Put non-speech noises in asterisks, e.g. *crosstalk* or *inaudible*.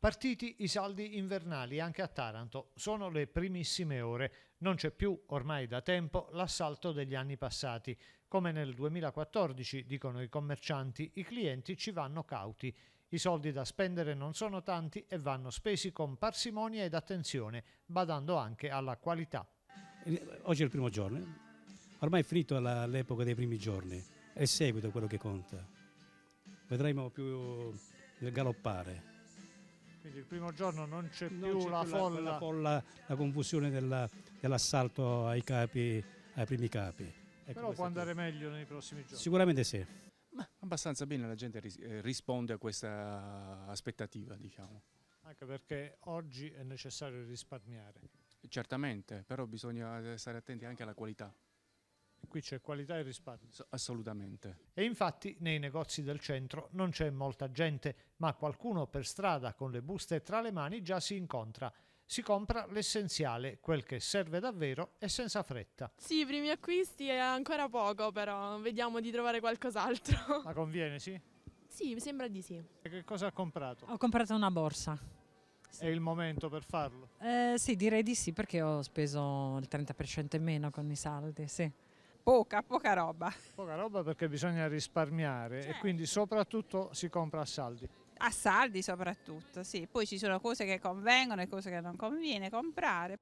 Partiti i saldi invernali anche a Taranto, sono le primissime ore. Non c'è più, ormai da tempo, l'assalto degli anni passati. Come nel 2014, dicono i commercianti, i clienti ci vanno cauti. I soldi da spendere non sono tanti e vanno spesi con parsimonia ed attenzione, badando anche alla qualità. Oggi è il primo giorno, eh. ormai è finito l'epoca dei primi giorni, è il seguito quello che conta. Vedremo più eh, galoppare primo giorno non c'è non più c'è la, folla. folla. la confusione della, dell'assalto ai capi, ai primi capi. Ecco Però può andare cosa. meglio nei prossimi giorni. Sicuramente sì. Ma abbastanza bene la gente eh, risponde a questa aspettativa, diciamo. Anche perché oggi è necessario risparmiare. Certamente, però bisogna eh, stare attenti anche alla qualità qui c'è qualità e risparmio. Assolutamente. E infatti nei negozi del centro non c'è molta gente, ma qualcuno per strada con le buste tra le mani già si incontra si compra l'essenziale, quel che serve davvero e senza fretta. Sì, i primi acquisti è ancora poco, però vediamo di trovare qualcos'altro. *laughs* Ma conviene, sì? Sì, mi sembra di sì. E che cosa ha comprato? Ho comprato una borsa. Sì. È il momento per farlo? Eh, sì, direi di sì, perché ho speso il 30% in meno con i saldi, sì poca, poca roba. Poca roba perché bisogna risparmiare certo. e quindi soprattutto si compra a saldi. A saldi soprattutto, sì. Poi ci sono cose che convengono e cose che non conviene comprare.